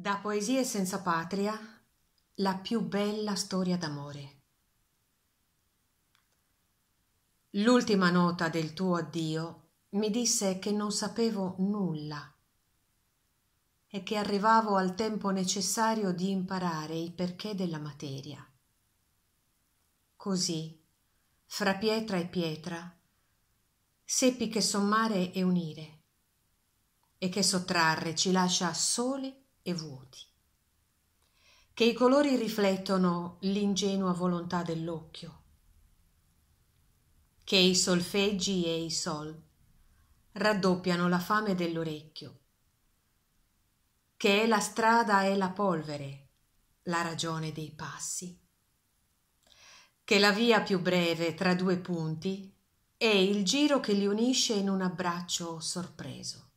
Da Poesie senza patria, la più bella storia d'amore. L'ultima nota del tuo addio mi disse che non sapevo nulla e che arrivavo al tempo necessario di imparare il perché della materia. Così, fra pietra e pietra, seppi che sommare e unire e che sottrarre ci lascia soli e vuoti, che i colori riflettono l'ingenua volontà dell'occhio, che i solfeggi e i sol raddoppiano la fame dell'orecchio, che è la strada e la polvere, la ragione dei passi, che la via più breve tra due punti è il giro che li unisce in un abbraccio sorpreso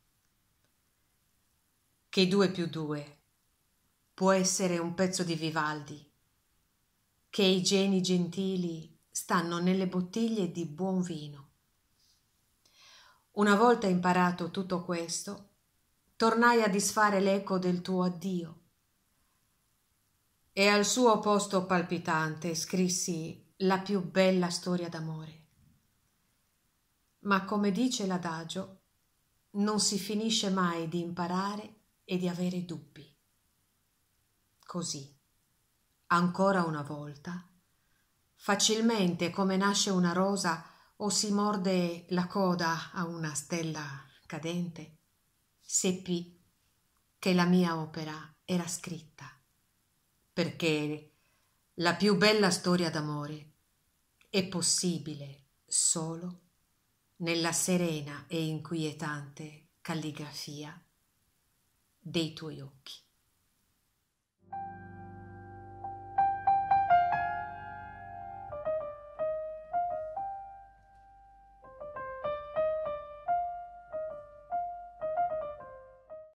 che 2 più 2 può essere un pezzo di Vivaldi, che i geni gentili stanno nelle bottiglie di buon vino. Una volta imparato tutto questo, tornai a disfare l'eco del tuo addio. E al suo posto palpitante scrissi la più bella storia d'amore. Ma come dice l'adagio, non si finisce mai di imparare e di avere dubbi. Così, ancora una volta, facilmente come nasce una rosa o si morde la coda a una stella cadente, seppi che la mia opera era scritta, perché la più bella storia d'amore è possibile solo nella serena e inquietante calligrafia dei tuoi occhi.